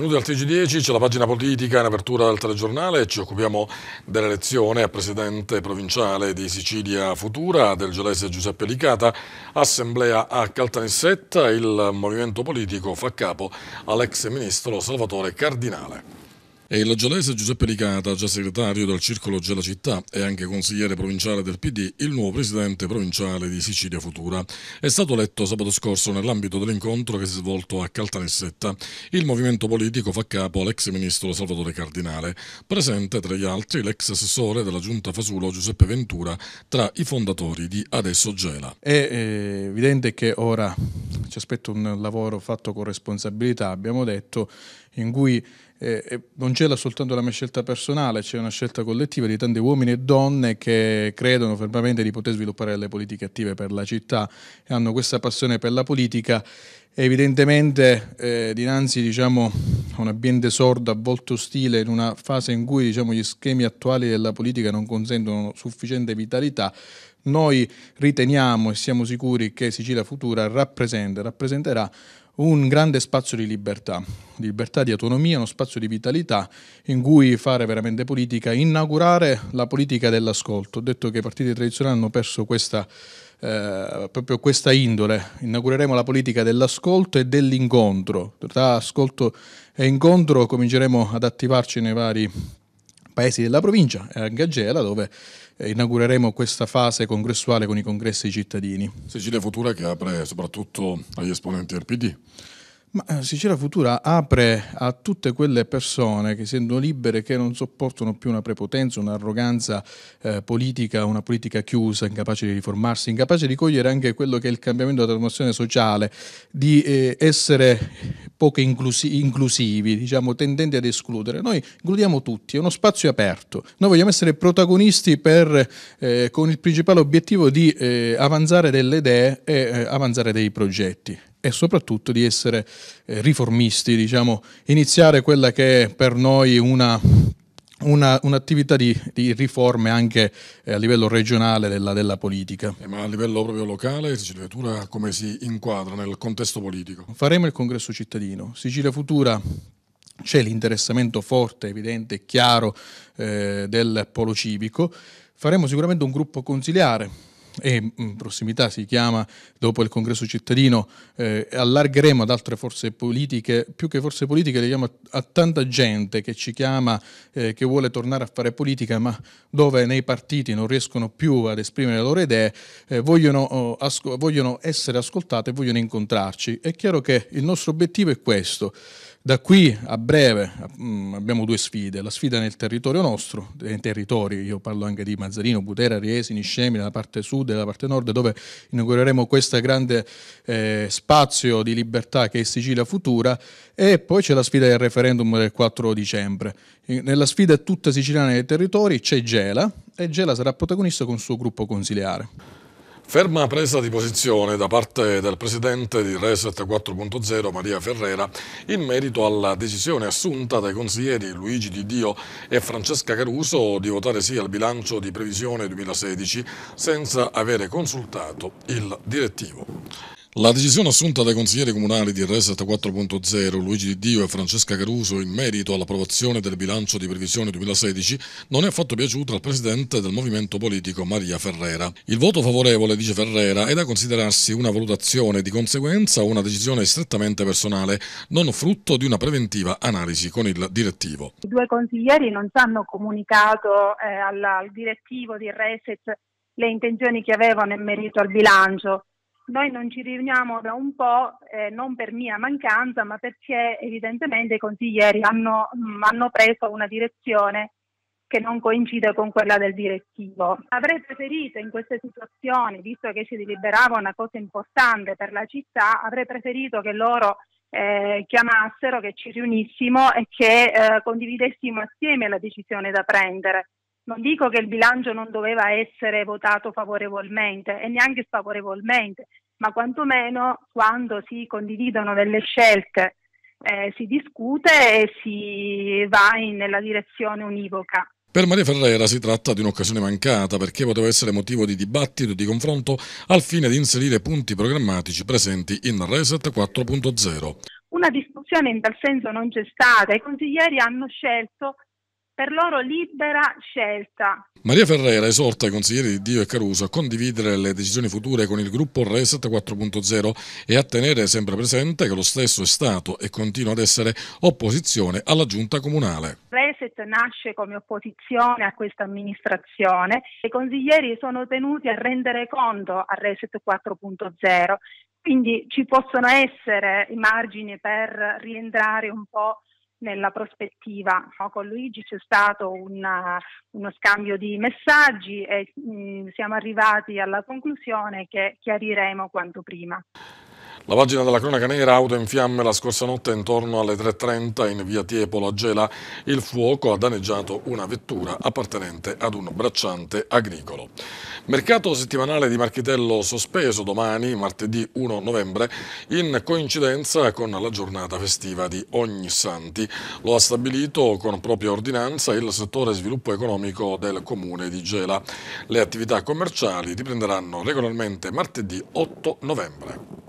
Benvenuti al TG10, c'è la pagina politica in apertura del telegiornale, ci occupiamo dell'elezione a presidente provinciale di Sicilia Futura del gelese Giuseppe Licata, assemblea a Caltanissetta, il movimento politico fa capo all'ex ministro Salvatore Cardinale il gelese Giuseppe Licata, già segretario del Circolo Gela Città e anche consigliere provinciale del PD, il nuovo presidente provinciale di Sicilia Futura. È stato eletto sabato scorso nell'ambito dell'incontro che si è svolto a Caltanissetta. Il movimento politico fa capo all'ex ministro Salvatore Cardinale, presente tra gli altri l'ex assessore della giunta Fasulo Giuseppe Ventura, tra i fondatori di Adesso Gela. È eh, evidente che ora ci aspetta un lavoro fatto con responsabilità, abbiamo detto, in cui eh, non c'è soltanto la mia scelta personale, c'è una scelta collettiva di tanti uomini e donne che credono fermamente di poter sviluppare le politiche attive per la città e hanno questa passione per la politica. Evidentemente eh, dinanzi diciamo, a un ambiente sordo, a volto ostile, in una fase in cui diciamo, gli schemi attuali della politica non consentono sufficiente vitalità, noi riteniamo e siamo sicuri che Sicilia Futura rappresenta, rappresenterà un grande spazio di libertà, di libertà di autonomia, uno spazio di vitalità in cui fare veramente politica, inaugurare la politica dell'ascolto. Ho detto che i partiti tradizionali hanno perso questa, eh, proprio questa indole. Inaugureremo la politica dell'ascolto e dell'incontro. Tra ascolto e incontro cominceremo ad attivarci nei vari paesi della provincia anche a Gela dove eh, inaugureremo questa fase congressuale con i congressi cittadini. Sicilia Futura che apre soprattutto agli esponenti del PD. Ma eh, Sicilia Futura apre a tutte quelle persone che sentono libere, che non sopportano più una prepotenza, un'arroganza eh, politica, una politica chiusa, incapace di riformarsi, incapace di cogliere anche quello che è il cambiamento della trasformazione sociale, di eh, essere poco inclusi- inclusivi, diciamo, tendenti ad escludere. Noi includiamo tutti, è uno spazio aperto. Noi vogliamo essere protagonisti per, eh, con il principale obiettivo di eh, avanzare delle idee e eh, avanzare dei progetti e soprattutto di essere eh, riformisti, diciamo, iniziare quella che è per noi una una, un'attività di, di, riforme anche eh, a livello regionale della, della politica. Eh, ma a livello proprio locale Sicilia Futura come si inquadra nel contesto politico? Faremo il congresso cittadino. Sicilia Futura c'è l'interessamento forte, evidente e chiaro eh, del polo civico. Faremo sicuramente un gruppo consiliare e in mm, prossimità si chiama dopo il congresso cittadino, eh, allargheremo ad altre forze politiche, più che forze politiche, leghiamo a, a tanta gente che ci chiama, eh, che vuole tornare a fare politica, ma dove nei partiti non riescono più ad esprimere le loro idee, eh, vogliono, oh, asco- vogliono essere ascoltate, vogliono incontrarci. È chiaro che il nostro obiettivo è questo. Da qui a breve mm, abbiamo due sfide, la sfida nel territorio nostro, nei eh, territori, io parlo anche di Mazzarino, Butera, Riesi, Niscemina, nella parte sud e nella parte nord, dove inaugureremo questo grande eh, spazio di libertà che è Sicilia Futura, e poi c'è la sfida del referendum del 4 dicembre. Eh, nella sfida tutta siciliana dei territori c'è Gela e Gela sarà protagonista con il suo gruppo consiliare. Ferma presa di posizione da parte del presidente di Reset 4.0 Maria Ferrera in merito alla decisione assunta dai consiglieri Luigi Di Dio e Francesca Caruso di votare sì al bilancio di previsione 2016 senza avere consultato il direttivo. La decisione assunta dai consiglieri comunali di Reset 4.0 Luigi Di Dio e Francesca Caruso in merito all'approvazione del bilancio di previsione 2016 non è affatto piaciuta al presidente del movimento politico Maria Ferrera. Il voto favorevole, dice Ferrera, è da considerarsi una valutazione di conseguenza una decisione strettamente personale, non frutto di una preventiva analisi con il direttivo. I due consiglieri non ci hanno comunicato eh, al, al direttivo di Reset le intenzioni che avevano in merito al bilancio noi non ci riuniamo da un po', eh, non per mia mancanza, ma perché evidentemente i consiglieri hanno, mh, mm, hanno preso una direzione che non coincide con quella del direttivo. Avrei preferito in queste situazioni, visto che ci deliberava una cosa importante per la città, avrei preferito che loro eh, chiamassero, che ci riunissimo e che eh, condividessimo assieme la decisione da prendere. Non dico che il bilancio non doveva essere votato favorevolmente e neanche sfavorevolmente, ma quantomeno quando si condividono delle scelte eh, si discute e si va in, nella direzione univoca. Per Maria Ferrera si tratta di un'occasione mancata perché poteva essere motivo di dibattito e di confronto al fine di inserire punti programmatici presenti in Reset 4.0. Una discussione in tal senso non c'è stata. I consiglieri hanno scelto per loro libera scelta. Maria Ferrera esorta i consiglieri di Dio e Caruso a condividere le decisioni future con il gruppo Reset 4.0 e a tenere sempre presente che lo stesso è stato e continua ad essere opposizione alla giunta comunale. Reset nasce come opposizione a questa amministrazione e i consiglieri sono tenuti a rendere conto a Reset 4.0, quindi ci possono essere i margini per rientrare un po' nella prospettiva. No? Con Luigi c'è stato una, uno scambio di messaggi e mh, mm, siamo arrivati alla conclusione che chiariremo quanto prima. La pagina della cronaca nera, auto in fiamme la scorsa notte intorno alle 3.30 in via Tiepolo a Gela. Il fuoco ha danneggiato una vettura appartenente ad un bracciante agricolo. Mercato settimanale di Marchitello sospeso domani, martedì 1 novembre, in coincidenza con la giornata festiva di Ogni Santi. Lo ha stabilito con propria ordinanza il settore sviluppo economico del comune di Gela. Le attività commerciali riprenderanno regolarmente martedì 8 novembre.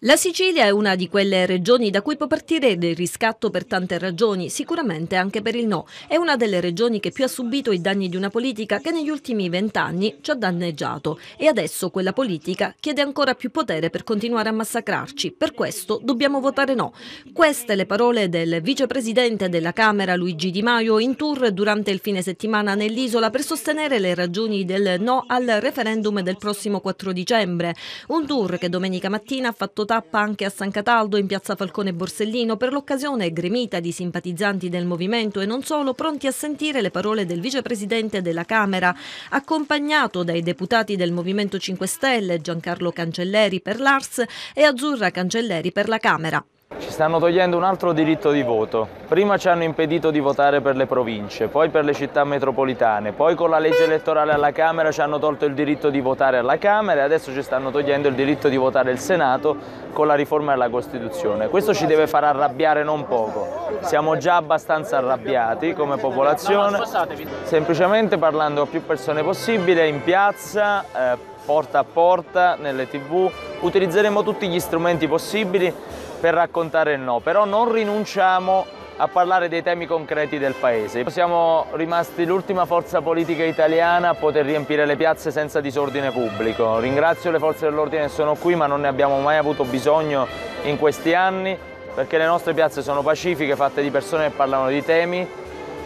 La Sicilia è una di quelle regioni da cui può partire il riscatto per tante ragioni, sicuramente anche per il no. È una delle regioni che più ha subito i danni di una politica che negli ultimi vent'anni ci ha danneggiato e adesso quella politica chiede ancora più potere per continuare a massacrarci. Per questo dobbiamo votare no. Queste le parole del vicepresidente della Camera Luigi Di Maio in tour durante il fine settimana nell'isola per sostenere le ragioni del no al referendum del prossimo 4 dicembre. Un tour che domenica mattina ha fatto tappa anche a San Cataldo in piazza Falcone Borsellino per l'occasione gremita di simpatizzanti del movimento e non solo pronti a sentire le parole del vicepresidente della Camera, accompagnato dai deputati del Movimento 5 Stelle Giancarlo Cancelleri per l'Ars e Azzurra Cancelleri per la Camera. Ci stanno togliendo un altro diritto di voto. Prima ci hanno impedito di votare per le province, poi per le città metropolitane, poi con la legge elettorale alla Camera ci hanno tolto il diritto di votare alla Camera e adesso ci stanno togliendo il diritto di votare il Senato con la riforma della Costituzione. Questo ci deve far arrabbiare non poco. Siamo già abbastanza arrabbiati come popolazione, semplicemente parlando a più persone possibile, in piazza, eh, porta a porta, nelle tv, utilizzeremo tutti gli strumenti possibili per raccontare il no, però non rinunciamo a parlare dei temi concreti del paese. Siamo rimasti l'ultima forza politica italiana a poter riempire le piazze senza disordine pubblico. Ringrazio le forze dell'ordine che sono qui, ma non ne abbiamo mai avuto bisogno in questi anni perché le nostre piazze sono pacifiche, fatte di persone che parlano di temi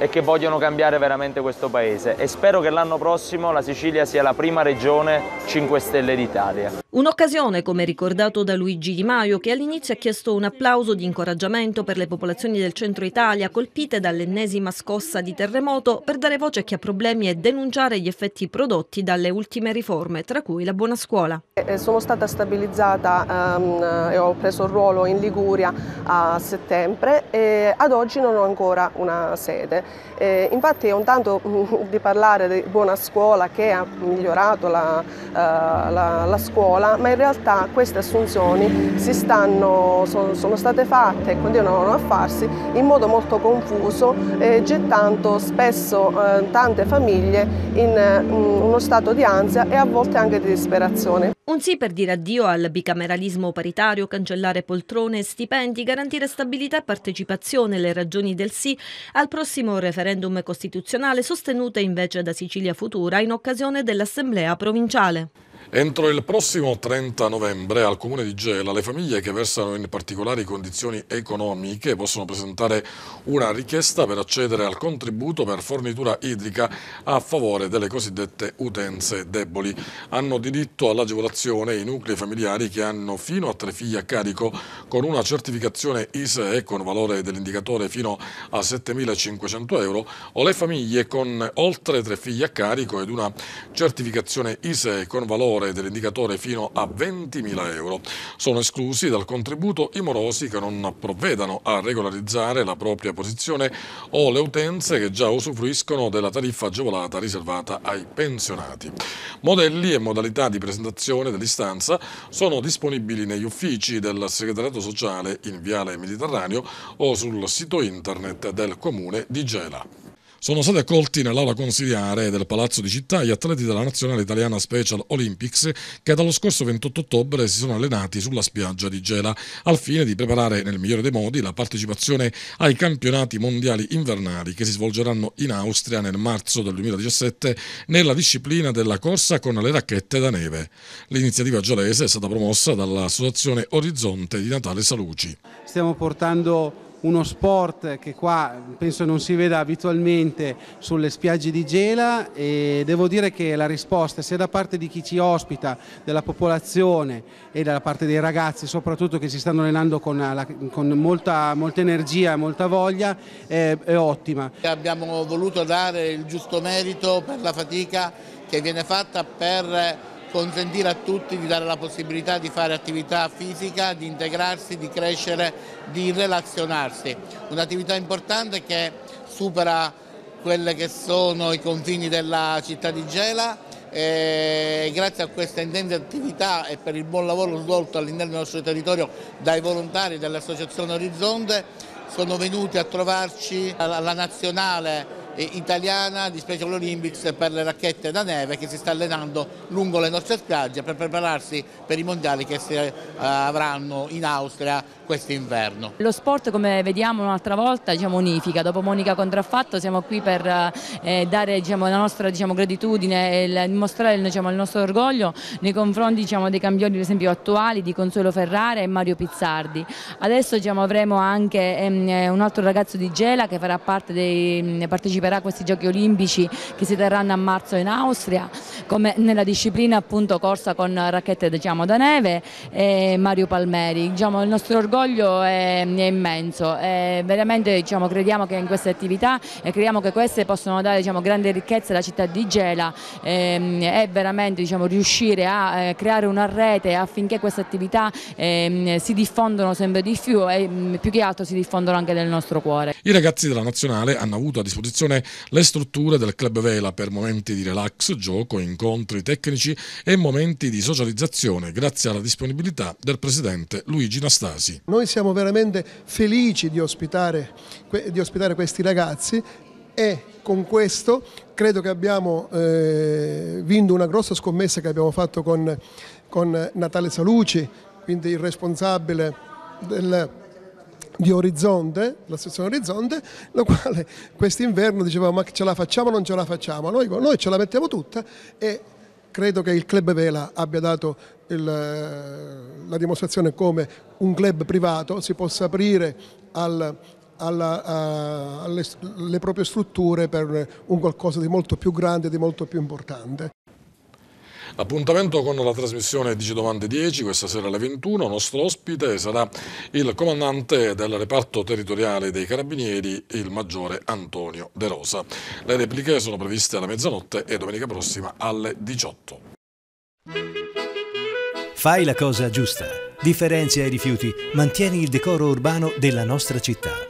e che vogliono cambiare veramente questo paese e spero che l'anno prossimo la Sicilia sia la prima regione 5 Stelle d'Italia. Un'occasione, come ricordato da Luigi Di Maio, che all'inizio ha chiesto un applauso di incoraggiamento per le popolazioni del centro Italia colpite dall'ennesima scossa di terremoto per dare voce a chi ha problemi e denunciare gli effetti prodotti dalle ultime riforme, tra cui la buona scuola. Eh, eh, sono stata stabilizzata um, e ho preso il ruolo in Liguria a settembre e ad oggi non ho ancora una sede. Eh, infatti è un tanto mm, di parlare di buona scuola che ha migliorato la, eh, la, la scuola, ma in realtà queste assunzioni stanno, sono, sono, state fatte e continuano a farsi in modo molto confuso, eh, gettando spesso eh, tante famiglie in, in mm, uno stato di ansia e a volte anche di disperazione. Un sì per dire addio al bicameralismo paritario, cancellare poltrone e stipendi, garantire stabilità e partecipazione, le ragioni del sì al prossimo referendum costituzionale sostenute invece da Sicilia Futura in occasione dell'Assemblea provinciale. Entro il prossimo 30 novembre al Comune di Gela le famiglie che versano in particolari condizioni economiche possono presentare una richiesta per accedere al contributo per fornitura idrica a favore delle cosiddette utenze deboli. Hanno diritto all'agevolazione i nuclei familiari che hanno fino a tre figli a carico con una certificazione ISEE con valore dell'indicatore fino a 7.500 euro o le famiglie con oltre tre figli a carico ed una certificazione ISEE con valore valore dell'indicatore fino a 20.000 euro. Sono esclusi dal contributo i morosi che non provvedano a regolarizzare la propria posizione o le utenze che già usufruiscono della tariffa agevolata riservata ai pensionati. Modelli e modalità di presentazione dell'istanza sono disponibili negli uffici del segretariato sociale in Viale Mediterraneo o sul sito internet del Comune di Gela sono stati accolti nell'aula consiliare del Palazzo di Città gli atleti della nazionale italiana Special Olympics che dallo scorso 28 ottobre si sono allenati sulla spiaggia di Gela al fine di preparare nel migliore dei modi la partecipazione ai campionati mondiali invernali che si svolgeranno in Austria nel marzo del 2017 nella disciplina della corsa con le racchette da neve. L'iniziativa gelese è stata promossa dall'associazione Orizzonte di Natale Saluci. Stiamo portando uno sport che qua penso non si veda abitualmente sulle spiagge di Gela e devo dire che la risposta sia da parte di chi ci ospita, della popolazione e da parte dei ragazzi soprattutto che si stanno allenando con, la, con molta, molta, energia e molta voglia è, è ottima. Abbiamo voluto dare il giusto merito per la fatica che viene fatta per consentire a tutti di dare la possibilità di fare attività fisica, di integrarsi, di crescere, di relazionarsi. Un'attività importante che supera quelli che sono i confini della città di Gela e grazie a questa intensa attività e per il buon lavoro svolto all'interno del nostro territorio dai volontari dell'Associazione Orizzonte sono venuti a trovarci alla nazionale eh, italiana di Special Olympics per le racchette da neve che si sta allenando lungo le nostre spiagge per prepararsi per i mondiali che si eh, avranno in Austria quest'inverno. Lo sport come vediamo un'altra volta diciamo, unifica, dopo Monica Contraffatto siamo qui per eh, dare diciamo, la nostra diciamo, gratitudine e mostrare il, diciamo, il, nostro orgoglio nei confronti diciamo, dei campioni per esempio attuali di Consuelo Ferrara e Mario Pizzardi. Adesso diciamo, avremo anche ehm, eh, un altro ragazzo di Gela che dei, mm, parteciperà a questi giochi olimpici che si terranno a marzo in Austria come nella disciplina appunto corsa con racchette da neve e Mario Palmeri. il nostro orgoglio cordoglio è, è immenso, è veramente diciamo, crediamo che in queste attività e crediamo che queste possano dare diciamo, grande ricchezza alla città di Gela e ehm, veramente diciamo, riuscire a eh, creare una rete affinché queste attività ehm, si diffondano sempre di più e mm, più che altro si diffondono anche nel nostro cuore. I ragazzi della Nazionale hanno avuto a disposizione le strutture del Club Vela per momenti di relax, gioco, incontri tecnici e momenti di socializzazione grazie alla disponibilità del presidente Luigi Nastasi. Noi siamo veramente felici di ospitare, di ospitare questi ragazzi e con questo credo che abbiamo eh, vinto una grossa scommessa che abbiamo fatto con, con Natale Saluci, quindi il responsabile del di Orizzonte, la sezione Orizzonte, la quale quest'inverno diceva ma ce la facciamo o non ce la facciamo? Noi, noi ce la mettiamo tutta e credo che il club Vela abbia dato il, la dimostrazione come un club privato si possa aprire al, alla, alle, alle proprie strutture per un qualcosa di molto più grande, di molto più importante. Appuntamento con la trasmissione domande 10, questa sera alle 21. Il nostro ospite sarà il comandante del reparto territoriale dei Carabinieri, il maggiore Antonio De Rosa. Le repliche sono previste alla mezzanotte e domenica prossima alle 18. Fai la cosa giusta. Differenzia i rifiuti, mantieni il decoro urbano della nostra città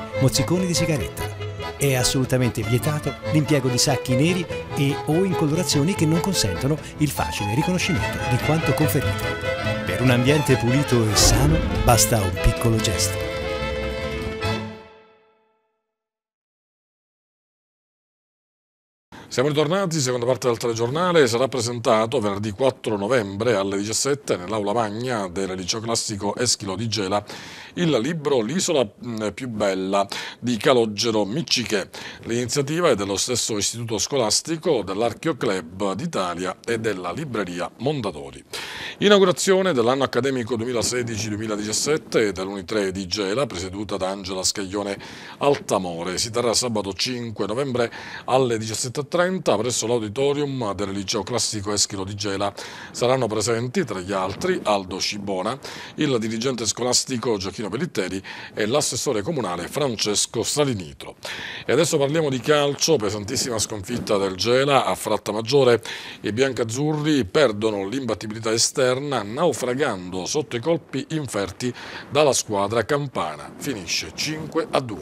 mozziconi di sigaretta. È assolutamente vietato l'impiego di sacchi neri e o in colorazioni che non consentono il facile riconoscimento di quanto conferito. Per un ambiente pulito e sano basta un piccolo gesto. Siamo ritornati, seconda parte del telegiornale, sarà presentato venerdì 4 novembre alle 17 nell'aula magna del liceo classico Eschilo di Gela il libro L'isola mm, più bella di Calogero Micciche. L'iniziativa è dello stesso istituto scolastico, dell'Archeo Club d'Italia e della libreria Mondadori. Inaugurazione dell'anno accademico 2016-2017 dall'Unitre di Gela, presieduta da Angela Scaglione Altamore. Si terrà sabato 5 novembre alle 17.30 presso l'auditorium del liceo classico Eschilo di Gela. Saranno presenti, tra gli altri, Aldo Scibona, il dirigente scolastico Giochino Martino Pellitteri e l'assessore comunale Francesco Salinitro. E adesso parliamo di calcio, pesantissima sconfitta del Gela a Fratta Maggiore. I biancazzurri perdono l'imbattibilità esterna naufragando sotto i colpi inferti dalla squadra campana. Finisce 5 a 2.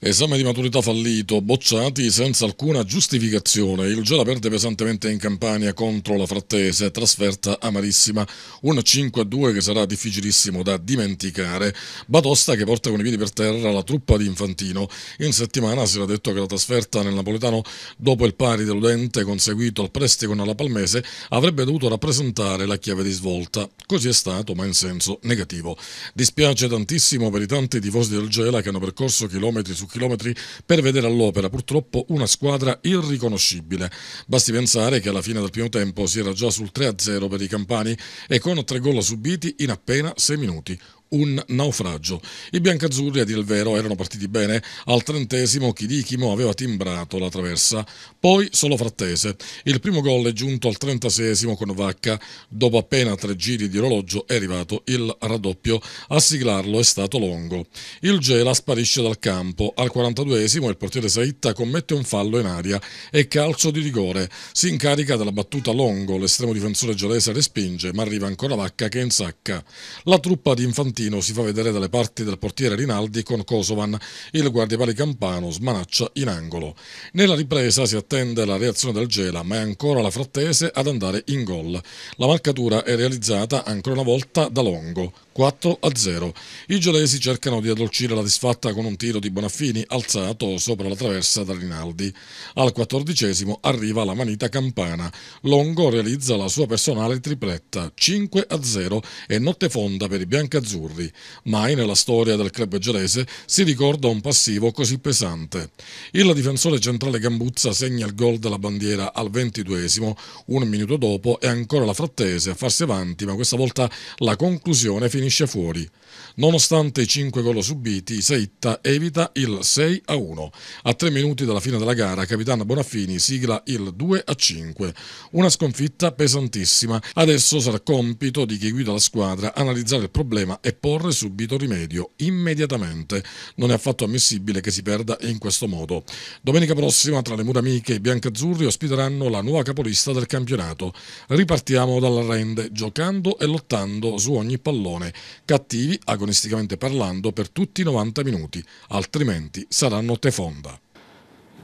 Esame di maturità fallito, bocciati senza alcuna giustificazione. Il Gela perde pesantemente in Campania contro la Frattese, trasferta amarissima. Un 5 a 2 che sarà difficilissimo da dimenticare. Batosta che porta con i piedi per terra la truppa di Infantino. In settimana si era detto che la trasferta nel napoletano dopo il pari deludente conseguito al prestito con Palmese avrebbe dovuto rappresentare la chiave di svolta. Così è stato, ma in senso negativo. Dispiace tantissimo per i tanti tifosi del Gela che hanno percorso chilometri su chilometri per vedere all'opera purtroppo una squadra irriconoscibile. Basti pensare che alla fine del primo tempo si era già sul 3-0 per i campani e con tre gol subiti in appena 6 minuti un naufragio. I biancazzurri, a dire il vero, erano partiti bene. Al trentesimo Chidichimo aveva timbrato la traversa, poi solo Frattese. Il primo gol è giunto al trentasesimo con Vacca. Dopo appena tre giri di orologio è arrivato il raddoppio. A siglarlo è stato Longo. Il Gela sparisce dal campo. Al 42esimo il portiere Saitta commette un fallo in aria e calcio di rigore. Si incarica della battuta Longo. L'estremo difensore gelese respinge, ma arriva ancora Vacca che insacca. La truppa di infantile Martino si fa vedere dalle parti del portiere Rinaldi con Kosovan, il guardiapari campano smanaccia in angolo. Nella ripresa si attende la reazione del Gela, ma è ancora la frattese ad andare in gol. La marcatura è realizzata ancora una volta da Longo. 4 a 0. I gelesi cercano di addolcire la disfatta con un tiro di Bonaffini alzato sopra la traversa da Rinaldi. Al quattordicesimo arriva la manita campana. Longo realizza la sua personale tripletta 5 a 0 e notte fonda per i biancazzurri. Mai nella storia del club gelese si ricorda un passivo così pesante. Il difensore centrale Gambuzza segna il gol della bandiera al ventiduesimo. Un minuto dopo è ancora la frattese a farsi avanti, ma questa volta la conclusione finisce finisce fuori. Nonostante i 5 gol subiti, Saitta evita il 6 a 1. A 3 minuti dalla fine della gara, capitano Bonaffini sigla il 2 a 5. Una sconfitta pesantissima. Adesso sarà compito di chi guida la squadra analizzare il problema e porre subito rimedio, immediatamente. Non è affatto ammissibile che si perda in questo modo. Domenica prossima, tra le mura amiche, i biancazzurri ospiteranno la nuova capolista del campionato. Ripartiamo dalla rende, giocando e lottando su ogni pallone. Cattivi, agonisti agonisticamente parlando, per tutti i 90 minuti, altrimenti sarà notte fonda.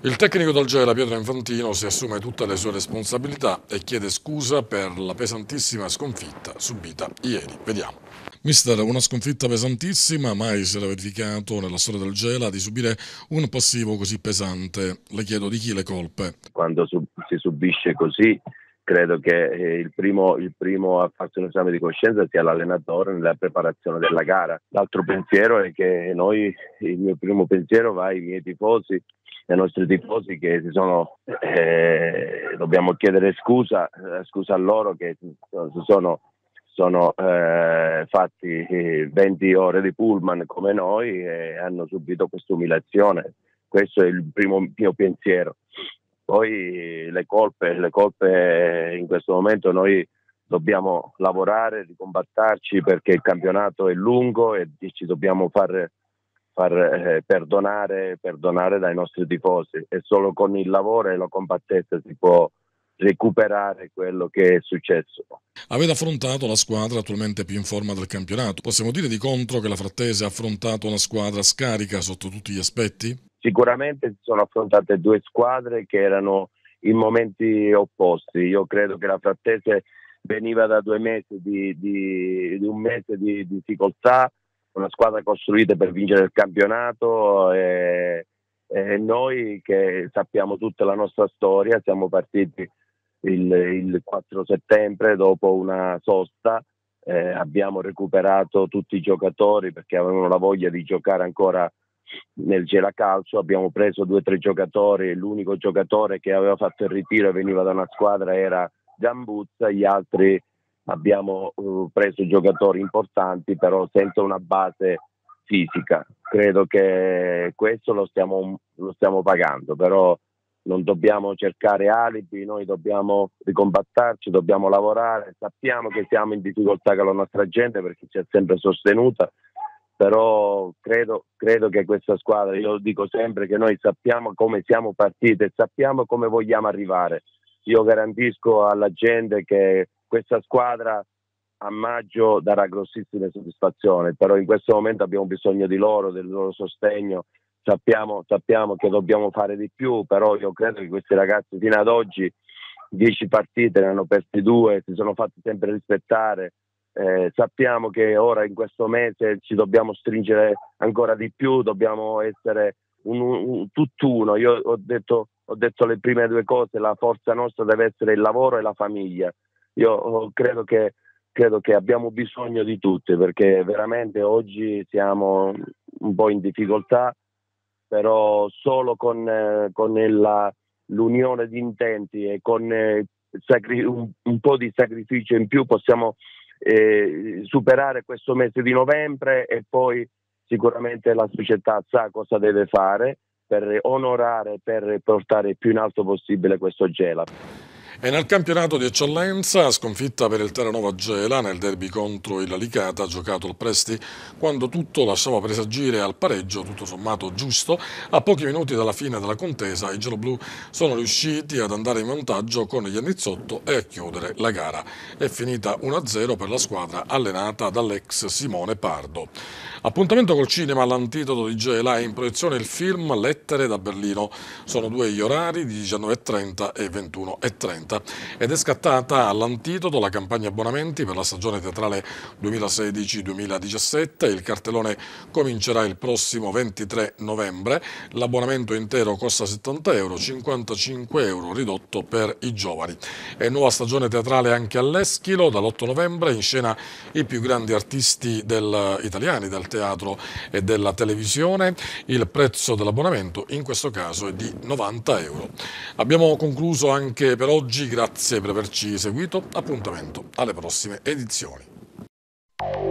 Il tecnico del Gela Pietro Infantino si assume tutte le sue responsabilità e chiede scusa per la pesantissima sconfitta subita ieri. Vediamo. Mister, una sconfitta pesantissima, mai si era verificato nella storia del Gela di subire un passivo così pesante. Le chiedo di chi le colpe. Quando si subisce così credo che eh, il, primo, il, primo, a farsi un esame di coscienza sia l'allenatore nella preparazione della gara. L'altro pensiero è che noi, il mio primo pensiero va ai miei tifosi, ai nostri tifosi che si sono, eh, dobbiamo chiedere scusa, eh, scusa a loro che si sono sono eh, fatti 20 eh, ore di pullman come noi e hanno subito questa umiliazione. Questo è il primo mio pensiero. Poi le colpe, le colpe in questo momento noi dobbiamo lavorare, ricombattarci perché il campionato è lungo e ci dobbiamo far, far eh, perdonare, perdonare, dai nostri tifosi e solo con il lavoro e la combattenza si può recuperare quello che è successo. Avete affrontato la squadra attualmente più in forma del campionato. Possiamo dire di contro che la Frattese ha affrontato una squadra scarica sotto tutti gli aspetti? Sicuramente si sono affrontate due squadre che erano in momenti opposti. Io credo che la Frattese veniva da due mesi di, di, di un mese di, di difficoltà, una squadra costruita per vincere il campionato e, e, noi che sappiamo tutta la nostra storia, siamo partiti il, il 4 settembre dopo una sosta, eh, abbiamo recuperato tutti i giocatori perché avevano la voglia di giocare ancora nel Gelacalcio abbiamo preso due o tre giocatori, l'unico giocatore che aveva fatto il ritiro e veniva da una squadra era Gambuzza, gli altri abbiamo uh, preso giocatori importanti però senza una base fisica. Credo che questo lo stiamo, lo stiamo pagando, però non dobbiamo cercare alibi, noi dobbiamo ricombattarci, dobbiamo lavorare, sappiamo che siamo in difficoltà con la nostra gente perché ci ha sempre sostenuta, però credo, credo, che questa squadra, io lo dico sempre che noi sappiamo come siamo partite, sappiamo come vogliamo arrivare. Io garantisco alla gente che questa squadra a maggio darà grossissime soddisfazioni, però in questo momento abbiamo bisogno di loro, del loro sostegno, sappiamo, sappiamo che dobbiamo fare di più, però io credo che questi ragazzi fino ad oggi dieci partite, ne hanno persi due, si sono fatti sempre rispettare, eh, sappiamo che ora in questo mese ci dobbiamo stringere ancora di più, dobbiamo essere un, un, tutt'uno. Io ho detto, ho detto le prime due cose, la forza nostra deve essere il lavoro e la famiglia. Io oh, credo che credo che abbiamo bisogno di tutti perché veramente oggi siamo un po' in difficoltà, però solo con, eh, con la, l'unione di intenti e con eh, sacri- un, un, po' di sacrificio in più possiamo eh, superare questo mese di novembre e poi sicuramente la società sa cosa deve fare per onorare, per portare più in alto possibile questo gela. E nel campionato di eccellenza, sconfitta per il Terranova Gela nel derby contro il Licata, giocato al Presti, quando tutto lasciava presagire al pareggio, tutto sommato giusto, a pochi minuti dalla fine della contesa i geloblu sono riusciti ad andare in vantaggio con gli Anizzotto e a chiudere la gara. È finita 1-0 per la squadra allenata dall'ex Simone Pardo. Appuntamento col cinema all'antidoto di Gela è in proiezione il film Lettere da Berlino. Sono due gli orari di 19.30 e 21.30. Atlanta ed è scattata all'antidoto la campagna abbonamenti per la stagione teatrale 2016-2017. Il cartellone comincerà il prossimo 23 novembre. L'abbonamento intero costa 70 euro, 55 euro ridotto per i giovani. È nuova stagione teatrale anche all'Eschilo, dall'8 novembre in scena i più grandi artisti del, italiani del teatro e della televisione. Il prezzo dell'abbonamento in questo caso è di 90 euro. Abbiamo concluso anche per oggi grazie per averci seguito, appuntamento alle prossime edizioni.